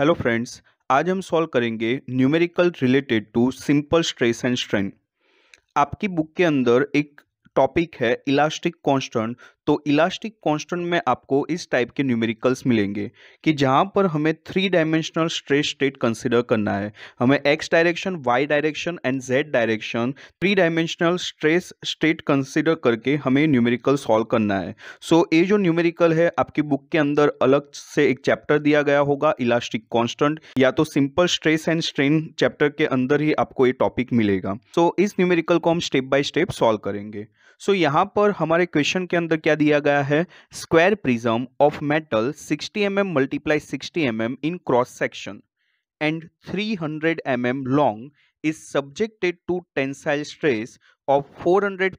Hello friends आज हम solve करेंगे numerical related to simple stress and strain आपकी बुक के अंदर एक टॉपिक है इलास्टिक कांस्टेंट तो इलास्टिक कांस्टेंट में आपको इस टाइप के न्यूमेरिकल्स मिलेंगे कि जहाँ पर हमें three dimensional stress state consider करना है हमें X direction Y direction and Z direction three dimensional stress state consider करके हमें न्यूमेरिकल सॉल्व करना है सो so, ये जो न्यूमेरिकल है आपकी बुक के अंदर अलग से एक चैप्टर दिया गया होगा इलास्टिक कॉन्स्टेंट या तो simple stress and strain chapter के अंदर ही आपको ये टॉपिक मिलेगा सो so, इस न्यूमेरिकल को हम स्टेप बाय स्टेप सॉल्व करेंगे सो so, यहाँ पर हमारे क्वेश्चन के अंदर क्या क्या दिया गया है square prism of metal 60 M M multiply sixty M M in cross section and 300 hundred M M long is subjected to tensile stress of 450 hundred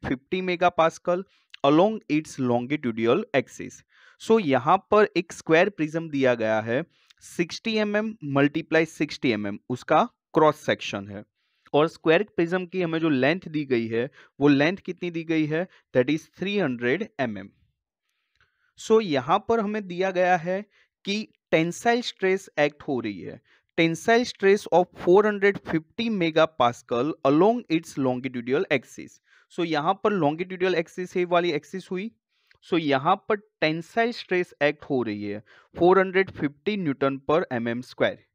mega pascal along its longitudinal axis so यहाँ पर एक square prism दिया गया है 60 M M multiply sixty M M उसका cross section है और square prism की हमें जो लेंथ दी गई है वो लेंथ कितनी दी गई है that is 300 hundred M so यहाँ पर हमें दिया गया है कि टेंसाइल स्ट्रेस एक्ट हो रही है tensile stress of 450 mega pascal along its longitudinal axis so यहाँ पर लॉन्गिट्यूडियल एक्सिस ये वाली एक्सिस हुई सो so, यहाँ पर टेंसाइल स्ट्रेस एक्ट हो रही है 450 न्यूटन पर M M square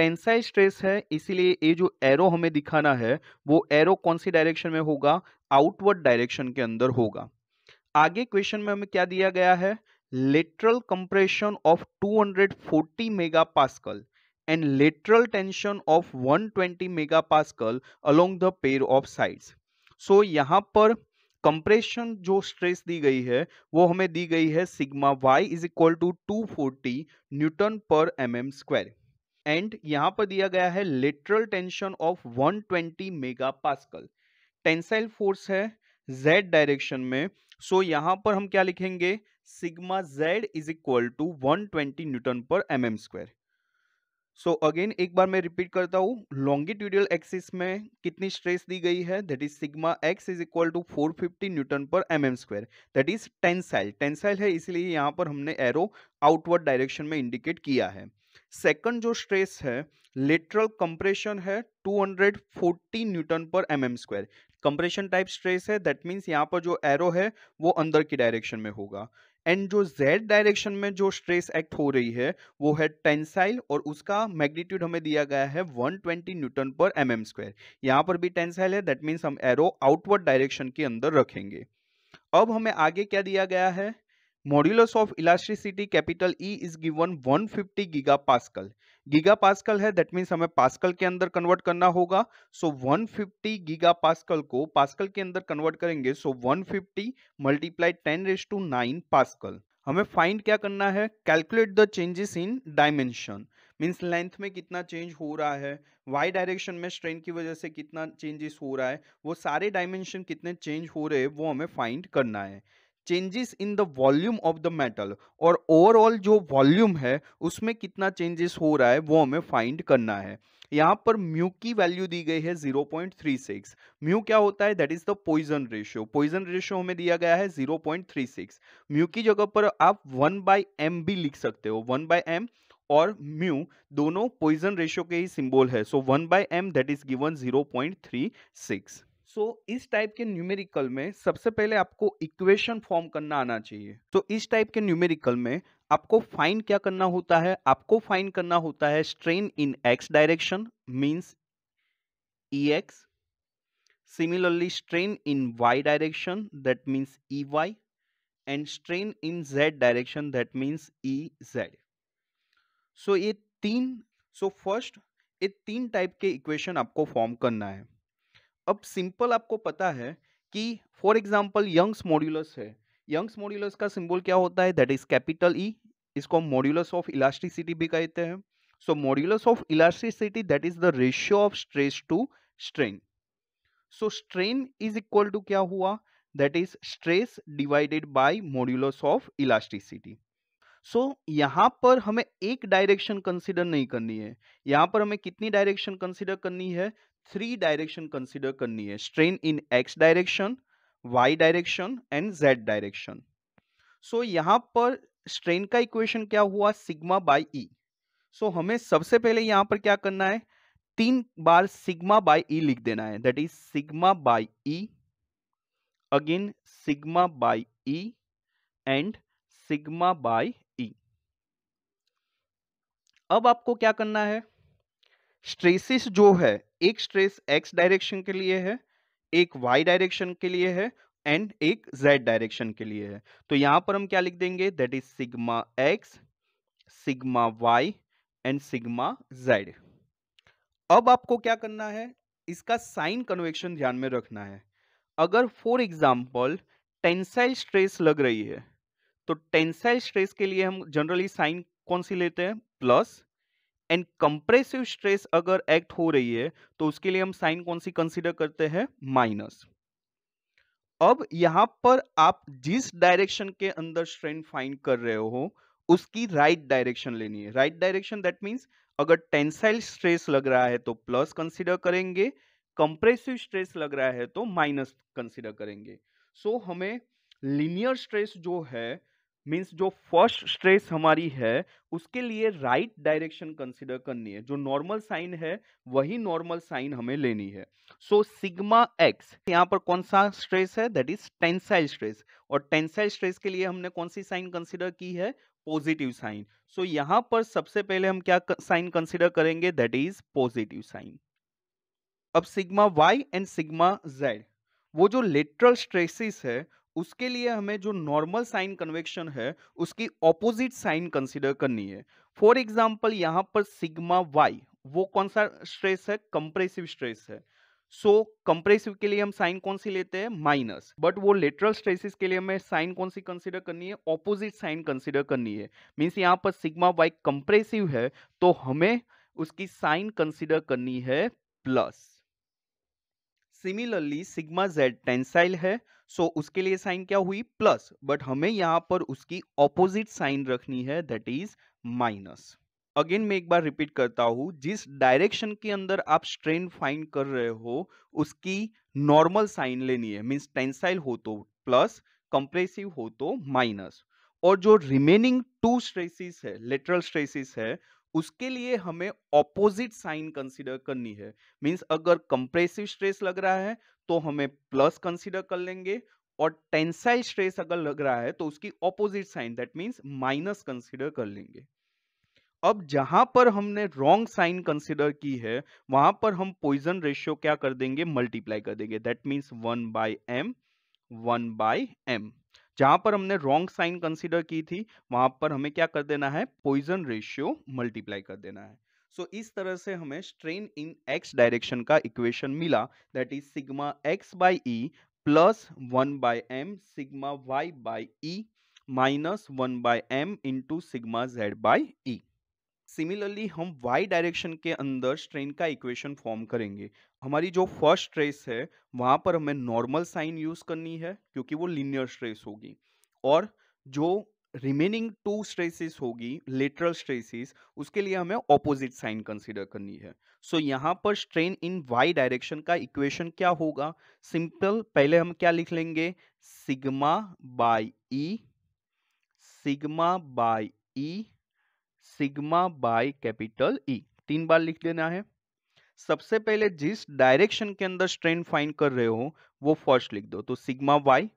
tensile stress है इसीलिए ये जो एरो हमें दिखाना है वो एरो कौन सी डायरेक्शन में होगा आउटवर्ड डायरेक्शन के अंदर होगा आगे क्वेश्चन में हमें क्या दिया गया है lateral compression of 240 mega pascal and lateral tension of 120 mega pascal along the pair of sides so यहाँ पर कंप्रेशन जो स्ट्रेस दी गई है वो हमें दी गई है sigma Y is equal to two forty newton पर एम एम स्क्वायर एंड यहां पर दिया गया है lateral tension of 120 mega pascal tensile force है z डायरेक्शन में सो so यहां पर हम क्या लिखेंगे sigma z is equal to 120 newton पर M M square so again एक बार मैं रिपीट करता हूँ लॉन्गिट्यूडियल एक्सिस में कितनी स्ट्रेस दी गई है that is sigma X is equal to 450 newton पर M M square that is tensile tensile है इसलिए यहाँ पर हमने एरो आउटवर्ड डायरेक्शन में इंडिकेट किया है सेकंड जो स्ट्रेस है लेटरल कंप्रेशन है 240 न्यूटन पर M M square compression type stress है दैट मींस यहाँ पर जो एरो है वो अंदर की डायरेक्शन में होगा एंड जो जेड डायरेक्शन में जो स्ट्रेस एक्ट हो रही है वो है टेंसाइल और उसका मैग्नीट्यूड हमें दिया गया है 120 न्यूटन पर एम एम स्क्वायर यहाँ पर भी टेंसाइल है दैट मीन्स हम एरो आउटवर्ड डायरेक्शन के अंदर रखेंगे अब हमें आगे क्या दिया गया है modulus of elasticity capital E is given 150 fifty giga pascal giga pascal है दैट मीन्स हमें पासकल के अंदर कन्वर्ट करना होगा so so 150 fifty giga pascal को पासकल के अंदर कन्वर्ट करेंगे so so 150 fifty multiply ten raise to nine pascal हमें फाइंड क्या करना है calculate the changes in dimension means length में कितना चेंज हो रहा है वाई डायरेक्शन में स्ट्रेन की वजह से कितना चेंजेस हो रहा है वो सारे डायमेंशन कितने चेंज हो रहे हैं वो हमें फाइंड करना है changes in the volume of the metal और ओवरऑल जो वॉल्यूम है उसमें कितना चेंजेस हो रहा है वो हमें फाइंड करना है यहाँ पर म्यू की वैल्यू दी गई है 0.36 म्यू क्या होता है that is the Poisson ratio Poisson ratio हमें दिया गया है 0.36 म्यू की जगह पर आप 1 बाई एम भी लिख सकते हो 1 बाई एम और म्यू दोनों पॉइजन रेशियो के ही सिंबल है so one by M that is given 0.36 so so, इस टाइप के न्यूमेरिकल में सबसे पहले आपको इक्वेशन फॉर्म करना आना चाहिए तो so, इस टाइप के न्यूमेरिकल में आपको फाइन क्या करना होता है आपको फाइन करना होता है strain in x direction means E X in Y direction that means E Y and strain in Z direction that that E Z e e so ये तीन so फर्स्ट ये तीन टाइप के इक्वेशन आपको form करना है अब simple आपको पता है कि फॉर एग्जाम्पल यंग्स मॉड्यूलस है यंग्स मॉड्यूलस का सिंबल क्या होता है दैट इज कैपिटल ई इसको हम मॉड्यूलस ऑफ इलास्टिसिटी भी कहते हैं so modulus of elasticity that is the ratio of stress to strain so strain is equal to क्या हुआ that is stress divided by modulus of elasticity so यहाँ पर हमें एक डायरेक्शन कंसिडर नहीं करनी है यहाँ पर हमें कितनी डायरेक्शन कंसिडर करनी है थ्री डायरेक्शन कंसिडर करनी है strain in x direction Y direction and Z direction so यहाँ पर स्ट्रेन का इक्वेशन क्या हुआ सिग्मा बाई ई सो हमें सबसे पहले यहाँ पर क्या करना है तीन बार सिग्मा बाई ई लिख देना है that is sigma by E again sigma by E and sigma by ई अब आपको क्या करना है स्ट्रेसिस जो है एक स्ट्रेस एक्स डायरेक्शन के लिए है एक वाई डायरेक्शन के लिए है एंड एक जेड डायरेक्शन के लिए है तो यहां पर हम क्या लिख देंगे that is sigma x sigma Y and sigma Z अब आपको क्या करना है इसका साइन कन्वेक्शन ध्यान में रखना है अगर फॉर एग्जाम्पल टेंसाइल स्ट्रेस लग रही है तो टेंसाइल स्ट्रेस के लिए हम जनरली साइन कौन सी लेते हैं प्लस एंड कंप्रेसिव स्ट्रेस अगर एक्ट हो रही है तो उसके लिए हम साइन कौन सी कंसिडर करते हैं माइनस अब यहां पर आप जिस डायरेक्शन के अंदर स्ट्रेन फाइंड कर रहे हो उसकी राइट right डायरेक्शन लेनी है राइट डायरेक्शन दैट मीन्स अगर टेंसाइल स्ट्रेस लग रहा है तो प्लस कंसिडर करेंगे कंप्रेसिव स्ट्रेस लग रहा है तो माइनस कंसिडर करेंगे सो so, हमें लिनियर स्ट्रेस जो है मीन्स जो फर्स्ट स्ट्रेस हमारी है उसके लिए राइट डायरेक्शन कंसिडर करनी है जो नॉर्मल साइन है वही नॉर्मल साइन हमें लेनी है सो सिग्मा एक्स यहाँ पर कौन सा स्ट्रेस है दैट इज टेंसाइल स्ट्रेस और टेंसाइल स्ट्रेस के लिए हमने कौन सी साइन कंसिडर की है पॉजिटिव साइन सो यहाँ पर सबसे पहले हम क्या साइन कंसिडर करेंगे दैट इज पॉजिटिव साइन अब sigma Y and sigma Z वो जो लेटरल स्ट्रेसिस है उसके लिए हमें जो नॉर्मल साइन कन्वेक्शन है उसकी ऑपोजिट साइन कंसिडर करनी है फॉर एग्जाम्पल यहाँ पर सिग्मा वाई वो कौन सा स्ट्रेस है कंप्रेसिव स्ट्रेस है सो so, कंप्रेसिव के लिए हम साइन कौन सी लेते हैं माइनस बट वो लेटरल स्ट्रेसिस के लिए हमें साइन कौन सी कंसिडर करनी है ऑपोजिट साइन कंसिडर करनी है मीन्स यहाँ पर सिग्मा वाई कंप्रेसिव है तो हमें उसकी साइन कंसिडर करनी है plus similarly sigma Z tensile है सो so उसके लिए साइन क्या हुई प्लस बट हमें यहाँ पर उसकी ऑपोजिट साइन रखनी है दैट इज माइनस अगेन मैं एक बार रिपीट करता हूँ जिस डायरेक्शन के अंदर आप स्ट्रेन फाइंड कर रहे हो उसकी नॉर्मल साइन लेनी है मीन्स टेंसाइल हो तो प्लस कंप्रेसिव हो तो माइनस और जो रिमेनिंग टू स्ट्रेसिस है लेटरल स्ट्रेसिस है उसके लिए हमें ऑपोजिट साइन कंसिडर करनी है मीन्स अगर कंप्रेसिव स्ट्रेस लग रहा है तो हमें प्लस कंसिडर कर लेंगे और टेंसाइल स्ट्रेस अगर लग रहा है तो उसकी opposite sign that means minus consider कर लेंगे अब जहां पर हमने रॉन्ग साइन कंसिडर की है वहां पर हम पॉइजन रेशियो क्या कर देंगे मल्टीप्लाई कर देंगे that means one by m one by m जहां पर हमने रॉन्ग साइन कंसिडर की थी वहां पर हमें क्या कर देना है पॉइजन रेशियो मल्टीप्लाई कर देना है सो so, इस तरह से हमें स्ट्रेन इन एक्स डायरेक्शन का इक्वेशन मिला that is sigma x by e plus one by m sigma y by e minus one by m into sigma z by e similarly हम y direction के अंदर strain का equation form करेंगे हमारी जो first stress है वहाँ पर हमें नॉर्मल साइन यूज़ करनी है क्योंकि वो लीनियर स्ट्रेस होगी और जो रिमेनिंग टू स्ट्रेसेस होगी लेटरल स्ट्रेसेस उसके लिए हमें ऑपोजिट साइन कंसिडर करनी है सो so, यहाँ पर स्ट्रेन इन वाई डायरेक्शन का इक्वेशन क्या होगा सिंपल पहले हम क्या लिख लेंगे sigma by e sigma by e sigma by capital E e, तीन बार लिख लेना है सबसे पहले जिस डायरेक्शन के अंदर स्ट्रेन फाइंड कर रहे हो वो फर्स्ट लिख दो तो सिग्मा वाई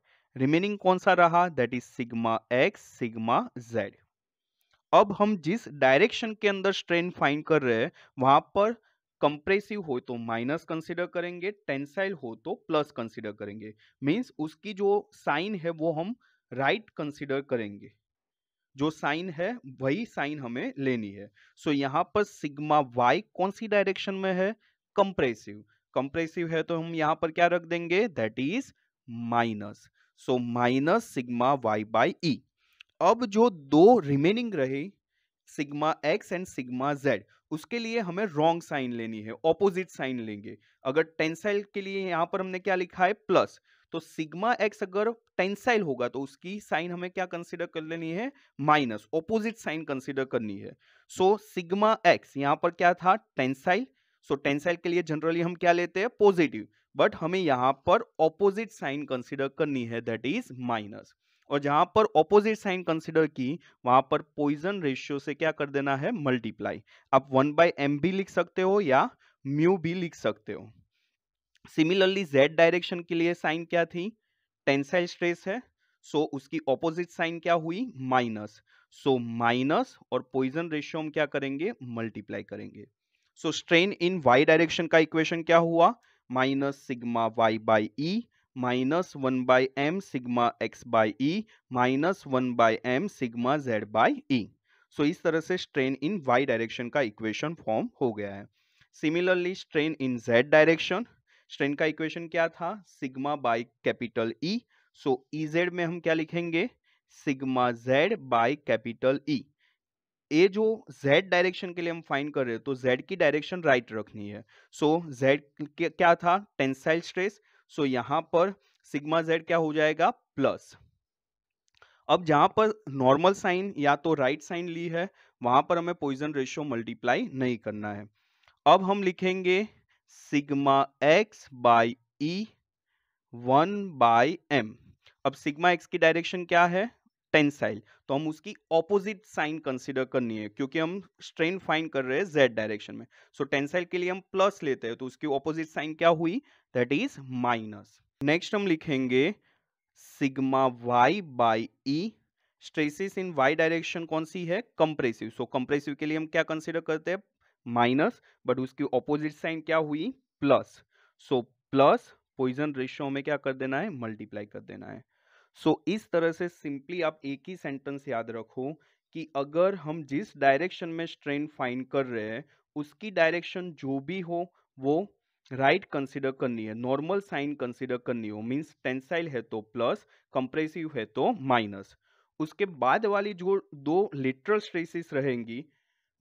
रिमेनिंग कौन सा रहा that is sigma x sigma Z अब हम जिस डायरेक्शन के अंदर स्ट्रेन फाइंड कर रहे हैं वहां पर कंप्रेसिव हो तो माइनस कंसिडर करेंगे टेंसाइल हो तो प्लस कंसिडर करेंगे मीन्स उसकी जो साइन है वो हम राइट right कंसिडर करेंगे जो साइन है वही साइन हमें लेनी है सो so, यहाँ पर सिग्मा वाई कौन सी डायरेक्शन में है कंप्रेसिव कंप्रेसिव है तो हम यहाँ पर क्या रख देंगे that is minus so minus sigma y by ई अब जो दो रिमेनिंग रहे sigma x and sigma z उसके लिए हमें रॉन्ग साइन लेनी है ऑपोजिट साइन लेंगे अगर टेंसाइल के लिए यहाँ पर हमने क्या लिखा है प्लस तो सिग्मा एक्स अगर टेंसाइल होगा तो उसकी साइन हमें क्या कंसिडर कर लेनी है माइनस ऑपोजिट साइन कंसिडर करनी है सो सिग्मा एक्स यहाँ पर क्या था टेंसाइल सो टेंसाइल के लिए जनरली हम क्या लेते हैं पॉजिटिव बट हमें यहाँ पर ऑपोजिट साइन कंसिडर करनी है दैट इज माइनस और जहां पर ऑपोजिट साइन कंसिडर की वहां पर पॉइजन रेशियो से क्या कर देना है मल्टीप्लाई आप वन बाय एम भी लिख सकते हो या म्यू भी लिख सकते हो सिमिलरली जेड डायरेक्शन के लिए साइन क्या थी टेंसाइल स्ट्रेस है सो so, उसकी ऑपोजिट साइन क्या हुई माइनस सो माइनस और पॉइजन रेशियो हम क्या करेंगे मल्टीप्लाई करेंगे so strain in Y direction का इक्वेशन क्या हुआ minus sigma y by e minus one by m sigma x by e minus one by m sigma z by e so इस तरह से स्ट्रेन इन वाई डायरेक्शन का equation form हो गया है similarly strain in Z direction strain का equation क्या था sigma by capital E so e z में हम क्या लिखेंगे sigma z by capital E e. ये जो z डायरेक्शन के लिए हम फाइंड कर रहे हैं तो z की डायरेक्शन राइट right रखनी है सो so, z क्या था टेंसाइल स्ट्रेस सो यहां पर सिग्मा z क्या हो जाएगा प्लस अब जहां पर नॉर्मल साइन या तो राइट right साइन ली है वहां पर हमें पॉइजन रेशियो मल्टीप्लाई नहीं करना है अब हम लिखेंगे sigma x by e e one by m अब सिग्मा एक्स की डायरेक्शन क्या है टेंसाइल तो हम उसकी ऑपोजिट साइन कंसिडर करनी है क्योंकि हम स्ट्रेन फाइन कर रहे हैं जेड डायरेक्शन में सो so, टेंसाइल के लिए हम प्लस लेते हैं तो उसकी ऑपोजिट साइन क्या हुई दैट इज माइनस नेक्स्ट हम लिखेंगे sigma y by e e। Stresses in Y direction कौन सी है कंप्रेसिव सो कंप्रेसिव के लिए हम क्या कंसिडर करते हैं माइनस बट उसकी ऑपोजिट साइन क्या हुई plus so plus Poisson ratio में क्या कर देना है मल्टीप्लाई कर देना है सो so, इस तरह से सिंपली आप एक ही सेंटेंस याद रखो कि अगर हम जिस डायरेक्शन में स्ट्रेन फाइंड कर रहे हैं उसकी डायरेक्शन जो भी हो वो राइट right कंसिडर करनी है नॉर्मल साइन कंसिडर करनी हो मींस टेंसाइल है तो प्लस कंप्रेसिव है तो माइनस उसके बाद वाली जो दो लिटरल स्ट्रेसिस रहेंगी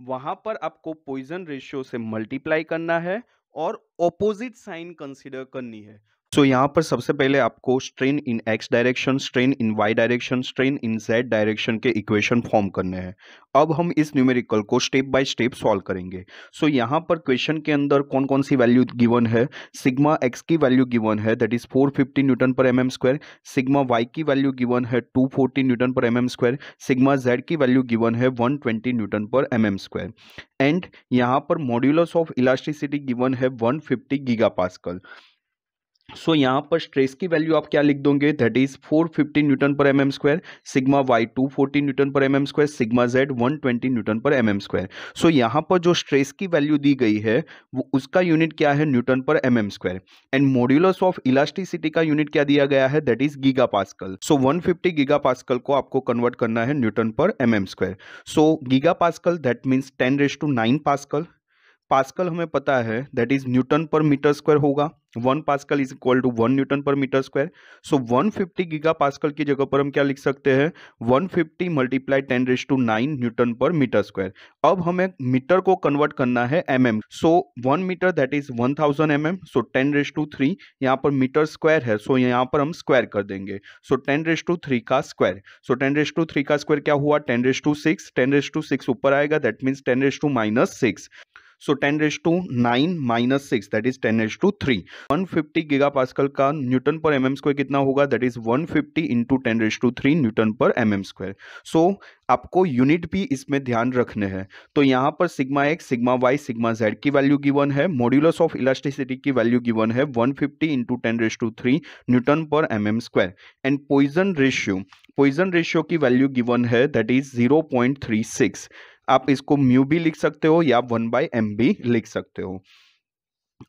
वहां पर आपको पॉइजन रेशियो से मल्टीप्लाई करना है और ऑपोजिट साइन कंसिडर करनी है सो so, यहाँ पर सबसे पहले आपको strain in x direction strain in Y direction strain in Z direction के इक्वेशन फॉर्म करने हैं अब हम इस न्यूमेरिकल को स्टेप बाय स्टेप सॉल्व करेंगे सो so, यहाँ पर क्वेश्चन के अंदर कौन कौन सी वैल्यू गिवन है सिग्मा एक्स की वैल्यू गिवन है दैट इज 450 न्यूटन पर M M square sigma y की वैल्यू गिवन है 240 न्यूटन पर M M square sigma z की वैल्यू गिवन है 120 न्यूटन पर एम एम स्क्वायर एंड यहाँ पर मॉड्यूलस ऑफ इलास्टिसिटी गिवन है one fifty giga pascal so यहाँ पर स्ट्रेस की वैल्यू आप क्या लिख दोगे दैट इज 450 न्यूटन पर M M square sigma y two forty newton पर M M square sigma z 120 newton पर एम एम स्क्वायर सो यहाँ पर जो स्ट्रेस की वैल्यू दी गई है वो उसका यूनिट क्या है न्यूटन पर M M square and modulus of elasticity का यूनिट क्या दिया गया है that is giga pascal so one fifty giga pascal को आपको कन्वर्ट करना है न्यूटन पर M M square so giga pascal that means ten raise to nine pascal pascal हमें पता है that is newton per metre square होगा one pascal is equal to one newton per metre square so fifty giga pascal की जगह पर हम क्या लिख सकते हैं one fifty multiply ten raise to nine newton per metre square अब हमें मीटर को कन्वर्ट करना है m m so one metre that is one thousand m m so ten raise to three यहाँ पर मीटर स्क्वायर है so so यहाँ पर हम स्क्वायर कर देंगे so ten raise to three का square so ten raise to three का स्क्वायर क्या हुआ ten raise to six ten raise to six ऊपर आएगा that means ten raise to minus six so ten raise to nine minus six that is ten raise to three one fifty giga pascal का newton पर M M square कितना होगा that is one fifty into ten raise to three newton पर M M square so आपको unit भी इसमें ध्यान रखने हैं तो यहाँ पर sigma x sigma y sigma z की वैल्यू गिवन है मॉड्यूलस ऑफ इलास्टिसिटी की वैल्यू गिवन है 150 fifty into ten raise to three newton पर M M square and Poisson ratio Poisson ratio की वैल्यू गिवन है दैट इज 0.36 आप इसको mu भी लिख सकते हो या वन बाय एम भी लिख सकते हो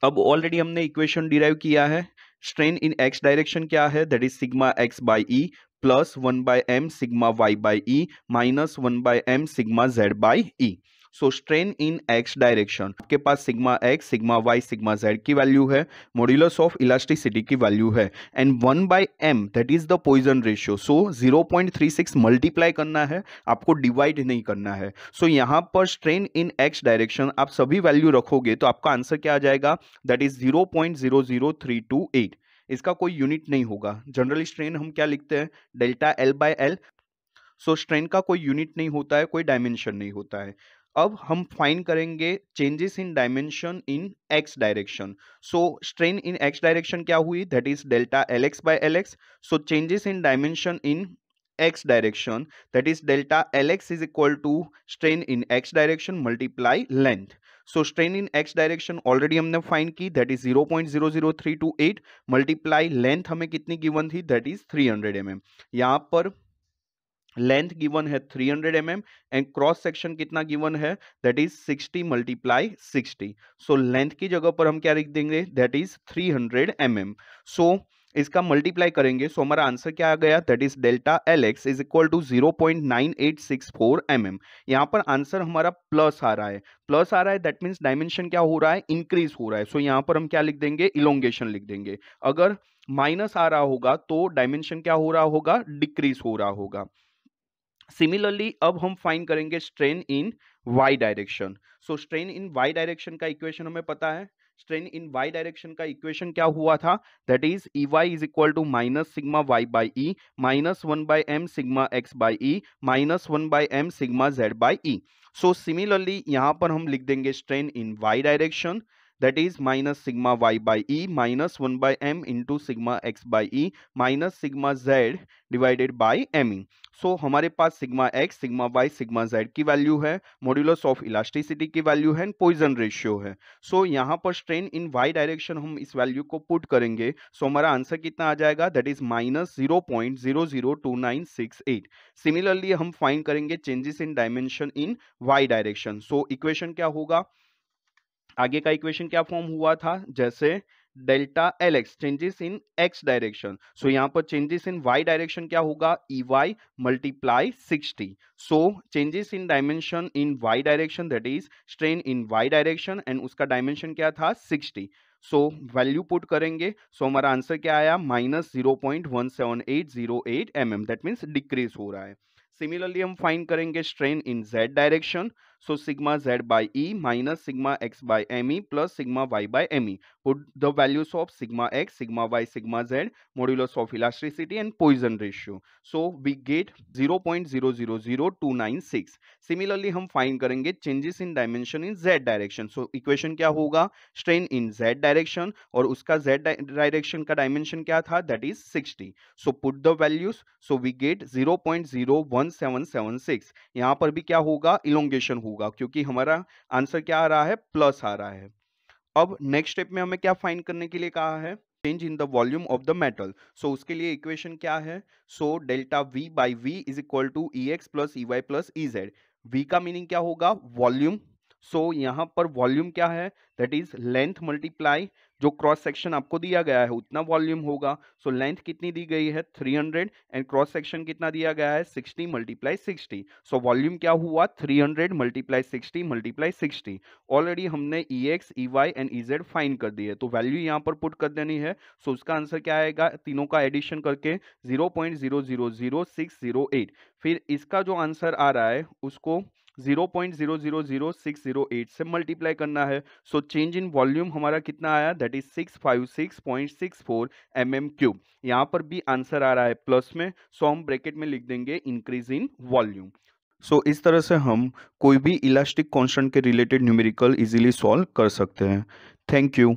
अब ऑलरेडी हमने इक्वेशन डिराइव किया है स्ट्रेन इन एक्स डायरेक्शन क्या है that is sigma x by e plus one by m sigma y by e minus one by m sigma z by e so strain in x direction आपके पास sigma x sigma y sigma z की value है modulus of elasticity की value है and one by M that is the Poisson ratio so zero point three six multiply करना है आपको divide नहीं करना है सो so, यहाँ पर स्ट्रेन इन एक्स डायरेक्शन आप सभी वैल्यू रखोगे तो आपका आंसर क्या आ जाएगा that is zero point zero zero three two eight इसका कोई यूनिट नहीं होगा जनरल स्ट्रेन हम क्या लिखते हैं delta l by l so strain का कोई यूनिट नहीं होता है कोई डायमेंशन नहीं होता है अब हम फाइंड करेंगे changes in dimension in x direction so strain in x direction क्या हुई that is delta l x by l x so changes in dimension in x direction that is delta l x is equal to strain in x direction multiply length so strain in x direction already हमने find की that is zero point zero zero three two eight multiply length हमें कितनी given थी that is three hundred M m यहाँ पर length given है 300 hundred m and cross section कितना given है that is 60 multiply sixty so length की जगह पर हम क्या लिख देंगे that is 300 hundred M so इसका मल्टीप्लाई करेंगे सो हमारा आंसर क्या आ गया that is delta l x is equal to zero point nine eight six four m m यहाँ पर आंसर हमारा प्लस आ रहा है प्लस आ रहा है दैट मीन्स डायमेंशन क्या हो रहा है इंक्रीज हो रहा है सो so, यहाँ पर हम क्या लिख देंगे इलोंगेशन लिख देंगे अगर माइनस आ रहा होगा तो डायमेंशन क्या हो रहा होगा डिक्रीज हो रहा होगा सिमिलरली अब हम फाइन करेंगे strain in Y direction so strain in Y direction का इक्वेशन हमें पता है स्ट्रेन इन वाई डायरेक्शन का इक्वेशन क्या हुआ था that is e y is equal to minus sigma y by e minus one by m sigma x by e minus one by m sigma z by e so similarly यहाँ पर हम लिख देंगे strain in Y direction that is minus sigma y by e minus 1 by m into sigma x by e minus sigma z divided by m e so हमारे पास sigma x sigma y sigma z की value है modulus of elasticity की value है and Poisson ratio है so so, यहाँ पर strain in Y direction हम इस वैल्यू को पुट करेंगे सो so, हमारा आंसर कितना आ जाएगा that is minus zero point zero zero two nine six eight similarly हम फाइंड करेंगे changes in dimension in Y direction so equation क्या होगा आगे का इक्वेशन क्या फॉर्म हुआ था जैसे delta l x changes in x direction so यहाँ पर चेंजेस इन वाई डायरेक्शन क्या होगा e y multiply sixty so changes in dimension in Y direction that is strain in Y direction and उसका dimension क्या था sixty so value put करेंगे so so, हमारा answer क्या आया minus zero point one seven eight zero eight m m that means decrease हो रहा है सिमिलरली हम फाइन करेंगे strain in Z direction So sigma z by e minus sigma x by me plus sigma y by me. Put the values of sigma x, sigma y, sigma z, modulus of elasticity and Poisson ratio. So we get 0.000296. Similarly हम find करेंगे changes in dimension in z direction. So equation क्या होगा? Strain in z direction और उसका z direction का dimension क्या था? That is 60. So put the values. So we get 0.01776. यहाँ पर भी क्या होगा? Elongation होगा होगा क्योंकि हमारा आंसर क्या आ रहा है प्लस आ रहा है अब नेक्स्ट स्टेप में हमें क्या फाइंड करने के लिए कहा है change in the volume of the metal so उसके लिए इक्वेशन क्या है so delta v by v is equal to e x plus e y plus e z v का मीनिंग क्या होगा वॉल्यूम सो so, यहाँ पर वॉल्यूम क्या है दैट इज लेंथ मल्टीप्लाई जो क्रॉस सेक्शन आपको दिया गया है उतना वॉल्यूम होगा सो so, लेंथ कितनी दी गई है 300 एंड क्रॉस सेक्शन कितना दिया गया है 60 मल्टीप्लाई सिक्सटी सो वॉल्यूम क्या हुआ 300 hundred multiply sixty multiply sixty already हमने e x e Y and e z find कर दिए तो वैल्यू यहाँ पर पुट कर देनी है सो so, उसका आंसर क्या आएगा तीनों का एडिशन करके zero point zero zero zero six zero eight फिर इसका जो आंसर आ रहा है उसको 0.000608 से मल्टीप्लाई करना है सो चेंज इन वॉल्यूम हमारा कितना आया दैट इज 656.64 एम क्यूब यहाँ पर भी आंसर आ रहा है प्लस में सो हम ब्रैकेट में लिख देंगे इंक्रीज इन वॉल्यूम सो इस तरह से हम कोई भी इलास्टिक कॉन्स्टेंट के रिलेटेड न्यूमेरिकल इजीली सॉल्व कर सकते हैं थैंक यू